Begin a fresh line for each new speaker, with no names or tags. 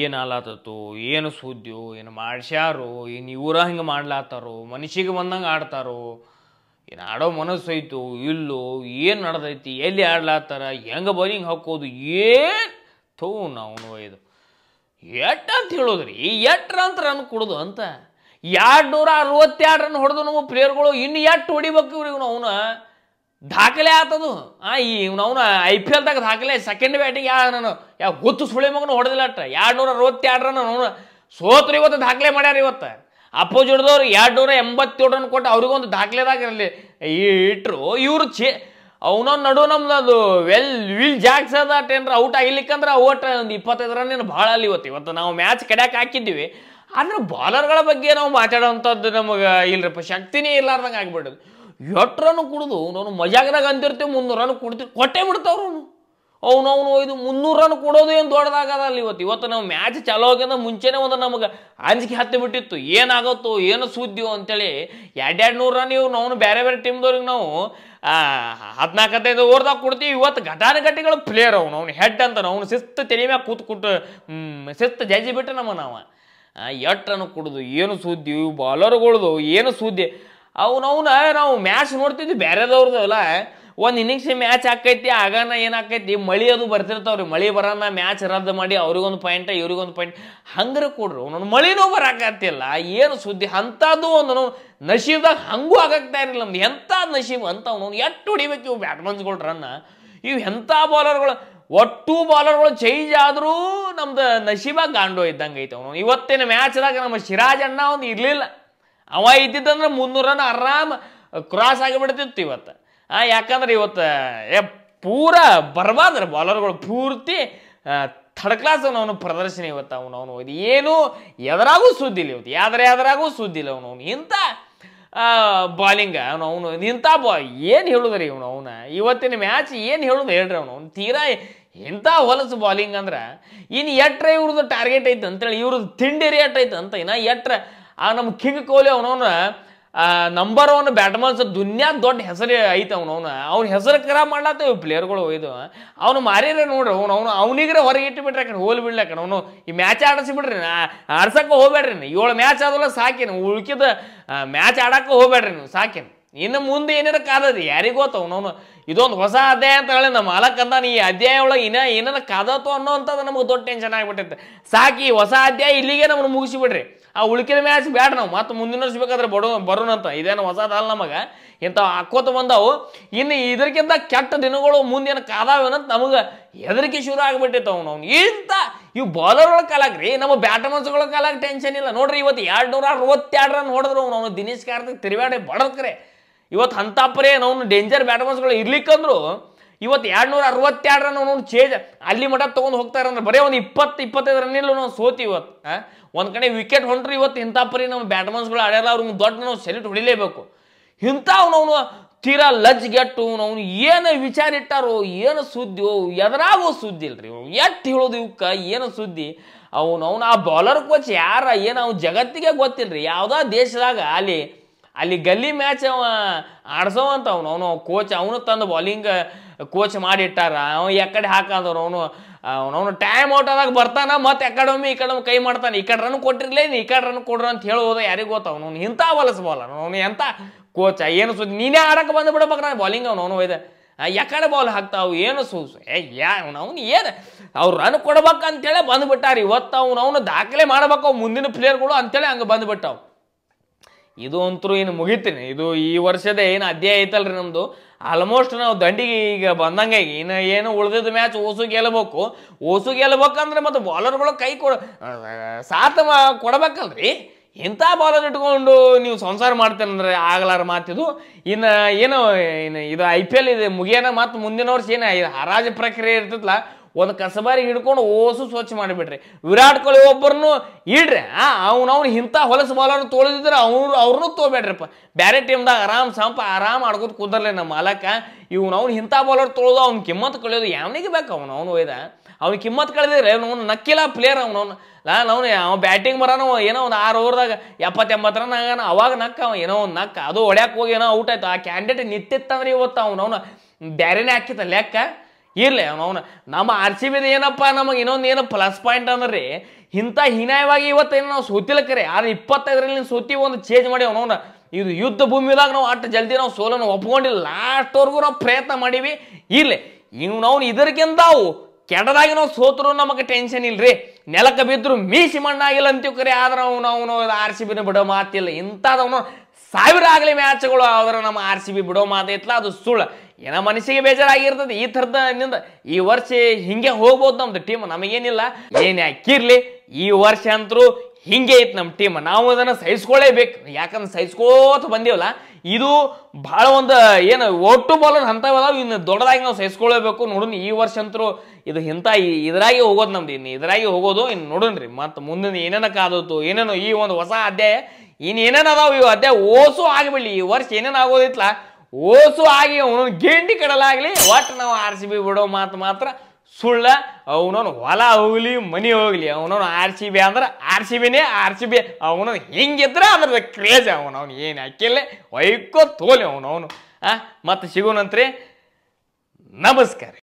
ಏನು ಆಲಾತತ್ತು ಏನು ಸುದ್ದಿಯೋ ಏನು ಮಾಡ್ಸ್ಯಾರೋ ಏನು ಇವರ ಹಿಂಗೆ ಮಾಡ್ಲಾತಾರೋ ಮನುಷ್ಯಗೆ ಬಂದಂಗೆ ಆಡ್ತಾರೋ ಏನು ಆಡೋ ಮನಸ್ಸು ಐತು ಇಲ್ಲೋ ಏನು ನಡೆದೈತಿ ಎಲ್ಲಿ ಆಡ್ಲಾತಾರ ಹೆಂಗೆ ಹಿಂಗೆ ಹಾಕೋದು ಏನು ಥೂ ನಾವು ಒಯ್ದು ಎಟ್ಟ ಅಂತ ಹೇಳೋದ್ರಿ ಎಟ್ರ ಅಂತ ರನ್ ಕುಡಿದು ಅಂತ ಎರಡು ನೂರ ಅರವತ್ತೆರಡು ರನ್ ಹೊಡೆದು ನಮ್ಮ ಪ್ಲೇಯರ್ಗಳು ಇನ್ನು ಎಟ್ಟು ಹೊಡಿಬೇಕು ಇವ್ರಿಗೆ ಅವನು ದಾಖಲೆ ಆತದು ಆ ಈ ಅವನ ಐ ಪಿ ಎಲ್ದಾಗ ದಾಖಲೆ ಸೆಕೆಂಡ್ ಬ್ಯಾಟಿಂಗ್ ಯಾವ ನಾನು ಯಾವ ಗೊತ್ತು ಸುಳಿ ಮಗನ ಹೊಡೆದಿಲ್ಲ ಅಟ್ರ ಎರಡು ನೂರ ಅರವತ್ತೆರಡು ರನ್ ಅವನು ಸೋತ್ರು ಇವತ್ತು ದಾಖಲೆ ಮಾಡ್ಯಾರ ಇವತ್ತು ಅಪೋಸಿಟ್ದವ್ರು ಎರಡು ನೂರ ಎಂಬತ್ತೇಳು ರನ್ ಕೊಟ್ಟು ಅವ್ರಿಗೊಂದು ದಾಖಲೆದಾಗ ಇರಲಿ ಇಟ್ರು ಇವರು ಚಿ ಅವನೊಂದು ನಡು ನಮ್ದು ಅದು ವೆಲ್ ವಿಲ್ ಜಾಕ್ಸ್ ಅದ ಏನ್ರ ಔಟ್ ಆಗಿಲಿಕ್ಕಂದ್ರೆ ಓಟ್ ಒಂದು ಇಪ್ಪತ್ತೈದು ರನ್ ಏನು ಭಾಳ ಅಲ್ಲಿ ಇವತ್ತು ಇವತ್ತು ನಾವು ಮ್ಯಾಚ್ ಕಡ್ಯಾಕೆ ಹಾಕಿದ್ದೀವಿ ಆದ್ರೆ ಬಾಲರ್ಗಳ ಬಗ್ಗೆ ನಾವು ಮಾತಾಡೋವಂಥದ್ದು ನಮಗೆ ಇಲ್ಲರಪ್ಪ ಶಕ್ತಿನೇ ಇರ್ಲಾರ್ದಂಗೆ ಆಗಿಬಿಡೋದು ಎಷ್ಟು ರನ್ ಕುಡಿದು ನಾನು ಮಜಾಗ್ರಾಗ ಅಂತಿರ್ತೇವೆ ಮುನ್ನೂರು ರನ್ ಕುಡ್ತೀವಿ ಕೊಟ್ಟೆ ಬಿಡ್ತಾವ್ರು ಅವನು ಅವನವನು ಇದು ಮುನ್ನೂರು ರನ್ ಕೊಡೋದು ಏನು ದೊಡ್ಡದಾಗದ ಇವತ್ತು ಇವತ್ತು ನಾವು ಮ್ಯಾಚ್ ಚಾಲೋ ಆಗಿಂದ ಮುಂಚೆನೇ ಒಂದು ನಮಗೆ ಅಂಜಿಕೆ ಹತ್ತಿ ಬಿಟ್ಟಿತ್ತು ಏನಾಗುತ್ತೋ ಏನು ಸುದ್ದಿಯೋ ಅಂತೇಳಿ ಎರಡು ನೂರು ರನ್ ಇವ್ರು ಅವನು ಬೇರೆ ಬೇರೆ ಟೀಮ್ದವ್ರಿಗೆ ನಾವು ಹದಿನಾಲ್ಕು ಹದಿನೈದು ಓವರ್ದಾಗ ಕೊಡ್ತೀವಿ ಇವತ್ತು ಘಟಾನುಘಟಿಗಳು ಪ್ಲೇಯರ್ ಅವನು ಅವ್ನು ಹೆಡ್ ಅಂತಾನೆ ಅವನು ಶಿಸ್ತು ತೆಲಿ ಮ್ಯಾಗ ಕೂತ್ ಕೂತು ಶಿಸ್ತು ಜಜ್ಜಿ ಬಿಟ್ಟು ನಮಗೆ ನಾವು ರನ್ ಕುಡಿದು ಏನು ಸುದ್ದಿ ಬಾಲರ್ಗಳ್ದು ಏನು ಸುದ್ದಿ ಅವನವನ ನಾವು ಮ್ಯಾಚ್ ನೋಡ್ತಿದ್ವಿ ಬೇರೆದವ್ರದವಲ್ಲ ಒಂದು ಇನ್ನಿಂಗ್ಸ್ ಮ್ಯಾಚ್ ಆಕೈತಿ ಆಗಾನ ಏನಾಕೈತಿ ಮಳಿ ಅದು ಬರ್ತಿರ್ತಾವ್ರಿ ಮಳಿ ಬರೋಣ ಮ್ಯಾಚ್ ರದ್ದು ಮಾಡಿ ಅವ್ರಿಗೊಂದು ಪಾಯಿಂಟ್ ಇವ್ರಿಗೊಂದು ಪಾಯಿಂಟ್ ಹಂಗ್ರೆ ಕೊಡ್ರಿ ಅವನು ಮಳಿನೂ ಬರಾಕತ್ತಿಲ್ಲ ಏನು ಸುದ್ದಿ ಅಂಥದ್ದು ಒಂದು ನಶೀಬ್ದಾಗ ಹಂಗೂ ಆಗಕ್ತಾ ಇರಲಿಲ್ಲ ನಮ್ದು ಎಂಥ ನಶೀಬ್ ಅಂತ ಅವನು ಎಷ್ಟು ಹೊಡಿಬೇಕು ಇವು ಬ್ಯಾಟ್ಮನ್ಸ್ಗಳು ರನ್ನ ಇವು ಎಂಥ ಬಾಲರ್ಗಳು ಒಟ್ಟು ಬಾಲರ್ಗಳು ಚೇಂಜ್ ಆದರೂ ನಮ್ದು ನಶೀಬಾಗ ಗಾಂಡೋ ಇದ್ದಂಗೆ ಐತೆ ಅವನು ಇವತ್ತಿನ ಮ್ಯಾಚ್ದಾಗ ನಮ್ಮ ಶಿರಾಜ್ ಅಣ್ಣ ಒಂದು ಇರಲಿಲ್ಲ ಅವ ಇದ್ದಿದ್ದಂದ್ರೆ ಮುನ್ನೂರ ಆರಾಮ್ ಕ್ರಾಸ್ ಆಗಿಬಿಡ್ತಿತ್ತು ಇವತ್ತು ಯಾಕಂದ್ರೆ ಇವತ್ತು ಏ ಪೂರ ಬರ್ಬಾದ್ರೆ ಬಾಲರ್ಗಳು ಪೂರ್ತಿ ಥರ್ಡ್ ಕ್ಲಾಸ್ ಅವನವನು ಪ್ರದರ್ಶನ ಇವತ್ತು ಅವನು ಅವನು ಇದು ಏನು ಎದರಾಗೂ ಇಲ್ಲ ಇವತ್ತು ಯಾವ್ದ್ರ ಯಾವ್ದ್ರಾಗೂ ಸುದ್ದಿಲ್ಲ ಇಲ್ಲ ಅವನು ಇಂಥ ಬಾಲಿಂಗ ಅವನು ಅವನು ಇಂಥ ಬಾ ಏನು ಹೇಳುದ್ರಿ ಇವನು ಅವನ ಇವತ್ತಿನ ಮ್ಯಾಚ್ ಏನು ಹೇಳೋದು ಹೇಳ್ರಿ ಅವನು ಅವ್ನು ತೀರಾ ಇಂಥ ಹೊಲಸು ಬಾಲಿಂಗ್ ಅಂದ್ರೆ ಇನ್ನು ಎಟ್ರೆ ಇವ್ರದ್ದು ಟಾರ್ಗೆಟ್ ಐತೆ ಅಂತೇಳಿ ಇವ್ರದ್ದು ತಿಂಡಿ ರೇಟ್ ಐತೆ ಅಂತ ಇನ್ನು ಎಟ್ರ ಆ ನಮ್ಮ ಕಿಂಗ್ ಕೊಹ್ಲಿ ಅವನವನ ನಂಬರ್ ಒನ್ ಬ್ಯಾಟ್ಮನ್ಸ್ ದುನ್ಯಾ ದೊಡ್ಡ ಹೆಸರು ಐತೆ ಅವನವನ ಅವ್ನ ಹೆಸರು ಕರ ಮಾಡ್ಲಾತೇವೆ ಪ್ಲೇಯರ್ಗಳು ಒಯ್ದು ಅವ್ನು ಮಾರಿರ ನೋಡ್ರಿ ಅವ್ನು ಅವನು ಅವನಿಗ್ರೆ ಹೊರಗೆ ಇಟ್ಟು ಬಿಟ್ರೆ ಯಾಕಂದ್ರೆ ಹೋಲ್ ಬಿಡ್ಲಾಕ ಅವನು ಈ ಮ್ಯಾಚ್ ಬಿಡ್ರಿ ಆಡ್ಸಕ್ಕೆ ಹೋಗ್ಬೇಡ್ರಿ ಏಳು ಮ್ಯಾಚ್ ಆದಲ್ಲ ಸಾಕೇನು ಉಳ್ಕಿದ ಮ್ಯಾಚ್ ಆಡಕ್ಕೆ ಹೋಗ್ಬೇಡ್ರಿ ನೀವು ಸಾಕೇನು ಇನ್ನು ಮುಂದೆ ಏನಾರು ಕಾದದ ಯಾರಿಗೂ ಗೊತ್ತ ಅವನು ಇದೊಂದು ಹೊಸ ಅಧ್ಯಾಯ ಅಂತ ಹೇಳಿ ನಮ್ಮ ಮಾಲಕ್ಕಂತ ಈ ಅಧ್ಯಾಯ ಒಳಗೆ ಇನ್ನ ಏನಾರು ಕಾದತ್ತು ಅನ್ನೋ ಅಂಥದ್ದು ನಮಗೆ ದೊಡ್ಡ ಟೆನ್ಷನ್ ಆಗಿಬಿಟ್ಟೈತೆ ಸಾಕಿ ಹೊಸ ಅಧ್ಯಾಯ ಇಲ್ಲಿಗೆ ನಮ್ಮನ್ನು ಮುಗಿಸಿಬಿಡ್ರಿ ಆ ಉಳಕಿನ ಮ್ಯಾಚ್ ಬ್ಯಾಡ ನಾವು ಮತ್ತೆ ಮುಂದಿನ ವರ್ಷ ಬೇಕಾದ್ರೆ ಬಡೋ ಬರೋಣಂತ ಇದೇನು ಹೊಸದಲ್ಲ ನಮಗೆ ಇಂಥ ಹಾಕೋತ ಬಂದವು ಇನ್ನು ಇದಕ್ಕಿಂತ ಕೆಟ್ಟ ದಿನಗಳು ಮುಂದಿನ ಕಾದಾವೇನಂತ ನಮಗೆ ಹೆದರಿಕೆ ಶುರು ಅವನು ಅವ್ನು ಇಂಥ ಇವು ಬಾಲರ್ಗಳ ಕಾಲಕ್ಕೆ ರೀ ನಮ್ಮ ಬ್ಯಾಟ್ಮನ್ಸ್ಗಳ ಕಾಲಕ್ಕೆ ಟೆನ್ಷನ್ ಇಲ್ಲ ನೋಡ್ರಿ ಇವತ್ತು ಎರಡು ನೂರ ಅರವತ್ತೆರಡು ರನ್ ಅವ್ನು ಅವನು ದಿನೇಶ್ ಕಾರ್ತಿಕ್ ತಿರುಗಾಡಿ ಬಡದ್ರೆ ಇವತ್ತು ಹಂತಾಪರೇ ನಾವು ಡೇಂಜರ್ ಬ್ಯಾಟ್ಮನ್ಸ್ಗಳು ಇರ್ಲಿಕ್ಕಂದ್ರು ಇವತ್ತು ಎರಡು ನೂರ ಅರವತ್ತೆರಡು ರನ್ ಅವನು ಚೇಜ್ ಅಲ್ಲಿ ಮಠ ತೊಗೊಂಡು ಹೋಗ್ತಾರೆ ಅಂದ್ರೆ ಬರೀ ಒಂದು ಇಪ್ಪತ್ತು ಇಪ್ಪತ್ತೈದು ರನ್ನಿಲ್ಲೂ ನಾವು ಸೋತಿ ಇವತ್ತು ಒಂದು ಕಡೆ ವಿಕೆಟ್ ಹೊಂಟ್ರೆ ಇವತ್ತು ಇಂಥ ಪರಿ ನಮ್ಮ ಬ್ಯಾಟ್ಮನ್ಸ್ಗಳು ಆಡ್ಯಾರ ಅವ್ರಿಗೆ ದೊಡ್ಡ ನಾವು ಸೆಲ್ಯೂಟ್ ಹೊಡಿಲೇಬೇಕು ಇಂಥ ಅವನು ತೀರಾ ಲಜ್ಗೆಟ್ಟು ಅವನು ಏನು ವಿಚಾರ ಇಟ್ಟಾರೋ ಏನು ಸುದ್ದಿ ಎದರಾಗೋ ಸುದ್ದಿ ಇಲ್ರಿ ಎಟ್ಟು ಹೇಳೋದು ಇವಕ್ಕೆ ಏನು ಸುದ್ದಿ ಅವನು ಅವನು ಆ ಬೌಲರ್ ಕೋಚ್ ಯಾರ ಏನು ಅವ್ನು ಜಗತ್ತಿಗೆ ಗೊತ್ತಿಲ್ರಿ ಯಾವುದೋ ದೇಶದಾಗ ಅಲ್ಲಿ ಅಲ್ಲಿ ಗಲ್ಲಿ ಮ್ಯಾಚ್ ಅವ ಆಡ್ಸೋವಂತ ಅವನು ಅವನು ಕೋಚ್ ಅವನು ತಂದು ಬಾಲಿಂಗ್ ಕೋಚ್ ಮಾಡಿಟ್ಟಾರ ಅವ ಎಕಡೆ ಹಾಕಂದವ್ರು ಅವನು ಅವನು ಟೈಮ್ ಔಟ್ ಆದಾಗ ಬರ್ತಾನ ಮತ್ತೆ ಎಕ್ಕಡೊಮ್ಮೆ ಈ ಕಡೆ ಕೈ ಮಾಡ್ತಾನೆ ಈ ಕಡೆ ರನ್ ಕೊಟ್ಟಿರ್ಲೇ ಈ ಕಡೆ ರನ್ ಕೊಡ್ರ ಅಂತ ಹೇಳೋದ ಯಾರಿಗೂ ಗೊತ್ತ ಅವನು ಇಂಥ ಹೊಲಸ್ ಅವನು ಎಂಥ ಕೋಚ ಏನು ಸುದ್ದಿ ನೀನೇ ಆಡಕ್ಕೆ ಬಂದು ನಾನು ಬಾಲಿಂಗ್ ಅವನು ಅವನು ಒಯ್ದೆ ಯಾಕಡೆ ಬಾಲ್ ಹಾಕ್ತಾವು ಏನು ಸೂಸು ಏ ಯಾ ಅವ್ನು ಏನು ಅವ್ರು ರನ್ ಕೊಡ್ಬೇಕಂತೇಳಿ ಬಂದ್ಬಿಟ್ಟಾರ ಇವತ್ತು ಅವ್ನು ಅವನು ದಾಖಲೆ ಮಾಡ್ಬೇಕು ಮುಂದಿನ ಪ್ಲೇಯರ್ಗಳು ಅಂತೇಳಿ ಹಂಗೆ ಬಂದ್ಬಿಟ್ಟವ್ ಇದು ಅಂತೂ ಏನು ಮುಗಿತೀನಿ ಇದು ಈ ವರ್ಷದ ಏನು ಅಧ್ಯಾಯ ಐತಲ್ರಿ ನಮ್ಮದು ಆಲ್ಮೋಸ್ಟ್ ನಾವು ದಂಡಿಗೆ ಈಗ ಬಂದಂಗೆ ಇನ್ನು ಏನು ಉಳಿದಿದ್ದ ಮ್ಯಾಚ್ ಓಸು ಗೆಲ್ಲಬೇಕು ಓಸು ಗೆಲ್ಲಬೇಕಂದ್ರೆ ಮತ್ತು ಬಾಲರ್ಗಳು ಕೈ ಕೊಡ ಸಾಥ ಕೊಡಬೇಕಲ್ರಿ ಇಂಥ ಬಾಲರ್ ಇಟ್ಕೊಂಡು ನೀವು ಸಂಸಾರ ಮಾಡ್ತೇನೆ ಆಗಲಾರ ಮಾತಿದು ಇನ್ನು ಏನು ಇನ್ನು ಇದು ಐ ಪಿ ಎಲ್ ಇದೆ ಮುಗಿಯೋಣ ಮತ್ತು ಮುಂದಿನ ವರ್ಷ ಏನು ಹರಾಜು ಪ್ರಕ್ರಿಯೆ ಇರ್ತಿತ್ತಲ್ಲ ಒಂದು ಕಸಬಾರಿ ಹಿಡ್ಕೊಂಡು ಓಸು ಸ್ವಚ್ಛ ಮಾಡಿಬಿಡ್ರಿ ವಿರಾಟ್ ಕೊಹ್ಲಿ ಒಬ್ಬರನ್ನು ಇಡ್ರಿ ಆ ಅವ್ನು ಇಂಥ ಹೊಲಸು ಬಾಲನ್ನು ತೋಳಿದ್ರೆ ಅವ್ರು ಅವ್ರನ್ನೂ ತೋಬೇಡ್ರಿಪ್ಪ ಬೇರೆ ಟೀಮ್ದಾಗ ಆರಾಮ್ ಸಂಪ ಆರಾಮ್ ಆಡ್ಕೊತ ಕುದರ್ಲಿ ನಮ್ಮ ಮಾಲಕ ಇವ್ನ ಅವ್ನು ಇಂಥ ಬಾಲರ್ ತೊಳೋದು ಅವ್ನ ಕಿಮ್ಮತ್ ಕಳೆಯೋದು ಯಾವನಿಗೆ ಬೇಕು ಅವನು ಅವನು ಒಯ್ದ ಅವ್ನ ಕಿಮ್ಮತ್ ಕಳೆದಿದ್ರೆ ಅವ್ನು ನಕ್ಕಿಲ್ಲ ಪ್ಲೇಯರ್ ಅವ್ನು ಲಾ ನಾವು ಅವ ಬ್ಯಾಟಿಂಗ್ ಬರೋನು ಏನೋ ಒಂದು ಆರು ಓವರ್ದಾಗ ಎಪ್ಪತ್ತೆಂಬತ್ತು ರನ್ ಆಗೋಣ ಅವಾಗ ನಕ್ಕ ಅವ ಏನೋ ಒಂದು ನಕ್ಕ ಅದು ಹೊಡ್ಯಾಕೆ ಹೋಗಿ ಏನೋ ಔಟ್ ಆಯ್ತು ಆ ಕ್ಯಾಂಡಿಡೇಟ್ ನಿತ್ತಿತ್ತಂದ್ರೆ ಇವತ್ತು ಅವನವನು ಬೇರೆನೇ ಹಾಕಿತ್ತ ಲೆಕ್ಕ ಇರ್ಲಿ ಅವನು ನಮ್ಮ ಆರ್ ಸಿ ಬಿದ ಏನಪ್ಪ ನಮಗೆ ಇನ್ನೊಂದು ಏನು ಪ್ಲಸ್ ಪಾಯಿಂಟ್ ಅಂದ್ರೆ ಇಂಥ ಹೀನಾಯವಾಗಿ ಇವತ್ತೇನು ನಾವು ಸೋತಿಲಕ್ಕರಿ ಆದ್ರೆ ಇಪ್ಪತ್ತೈದರಲ್ಲಿ ಸೋತಿ ಒಂದು ಚೇಂಜ್ ಮಾಡಿ ಅವನವನ ಇದು ಯುದ್ಧ ಭೂಮಿದಾಗ ನಾವು ಅಷ್ಟು ಜಲ್ದಿ ನಾವು ಸೋಲನ್ನು ಒಪ್ಕೊಂಡಿಲ್ಲ ಲಾಸ್ಟ್ವರೆಗೂ ನಾವು ಪ್ರಯತ್ನ ಮಾಡೀವಿ ಇರ್ಲಿ ಇವ್ ನಾವು ಅವು ಕೆಡದಾಗಿ ನಾವು ಸೋತರು ನಮಗೆ ಟೆನ್ಷನ್ ಇಲ್ರಿ ನೆಲಕ್ಕೆ ಬಿದ್ರು ಮೀಸಿ ಮಣ್ಣಾಗಿಲ್ಲ ಅಂತೀವಿ ಕರೆ ಆದ್ರೆ ಅವ್ನು ಅವನು ಆರ್ ಸಿ ಬಿನ ಬಿಡೋ ಮಾತಿಲ್ಲ ಅವನು ಸಾವಿರ ಆಗಲಿ ಮ್ಯಾಚ್ಗಳು ಆದ್ರೆ ನಮ್ಮ ಆರ್ ಸಿ ಬಿ ಬಿಡೋ ಮಾತೈತ್ಲ ಅದು ಸುಳ್ಳು ಏನೋ ಮನಸ್ಸಿಗೆ ಬೇಜಾರಾಗಿರ್ತದೆ ಈ ನಿಂದ ಈ ವರ್ಷ ಹಿಂಗೆ ಹೋಗ್ಬೋದು ನಮ್ದು ಟೀಮ್ ನಮಗೇನಿಲ್ಲ ಏನು ಹಾಕಿರ್ಲಿ ಈ ವರ್ಷ ಅಂತರೂ ಹಿಂಗೆ ಐತೆ ನಮ್ಮ ಟೀಮ್ ನಾವು ಅದನ್ನು ಸಹಿಸ್ಕೊಳ್ಳೇಬೇಕು ಯಾಕಂದ್ರೆ ಸಹಿಸ್ಕೋತ ಬಂದೀವಲ್ಲ ಇದು ಭಾಳ ಒಂದು ಏನು ಒಟ್ಟು ಬಾಲನ್ ಅಂಥವಲ್ಲ ಇನ್ನು ದೊಡ್ಡದಾಗಿ ನಾವು ಸಹಿಸ್ಕೊಳ್ಬೇಕು ನೋಡೋಣ ಈ ವರ್ಷ ಅಂತರೂ ಇದು ಇಂಥ ಇದ್ರಾಗಿ ಹೋಗೋದು ನಮ್ದು ಇನ್ನು ಇದ್ರಾಗಿ ಹೋಗೋದು ಇನ್ನು ನೋಡೋಣ ರೀ ಮತ್ತು ಮುಂದಿನ ಏನೇನೋ ಏನೇನು ಏನೇನೋ ಈ ಒಂದು ಹೊಸ ಅಧ್ಯಾಯ ಇನ್ನೇನೇನು ಅದಾವ ಇವು ಅದೇ ಓಸು ಆಗಿಬಿಡ್ಲಿ ಈ ವರ್ಷ ಏನೇನು ಆಗೋದಿತ್ತಲ್ಲ ಓಸು ಆಗಿ ಅವನು ಗಿಂಡಿ ಕಡಲಾಗಲಿ ಒಟ್ಟು ನಾವು ಆರ್ ಸಿ ಬಿ ಬಿಡೋ ಮಾತು ಮಾತ್ರ ಸುಳ್ಳ ಅವನೊಂದು ಹೊಲ ಹೋಗ್ಲಿ ಮನೆ ಹೋಗಲಿ ಅವನೊಂದು ಆರ್ ಸಿ ಬಿ ಅಂದ್ರೆ ಆರ್ ಸಿ ಬಿನೇ ಆರ್ ಸಿ ಬಿ ಅವನೊಂದು ಹೆಂಗಿದ್ರೆ ಅದ್ರದ್ದು ಕ್ರೇಜ್ ಅವನು ಏನು ಹಾಕಿಲ್ಲ ವೈಕೋ ತೋಲಿ ಅವನು ಅವನು ಆ ಮತ್ತೆ ಸಿಗೋಣಂತ್ರಿ ನಮಸ್ಕಾರ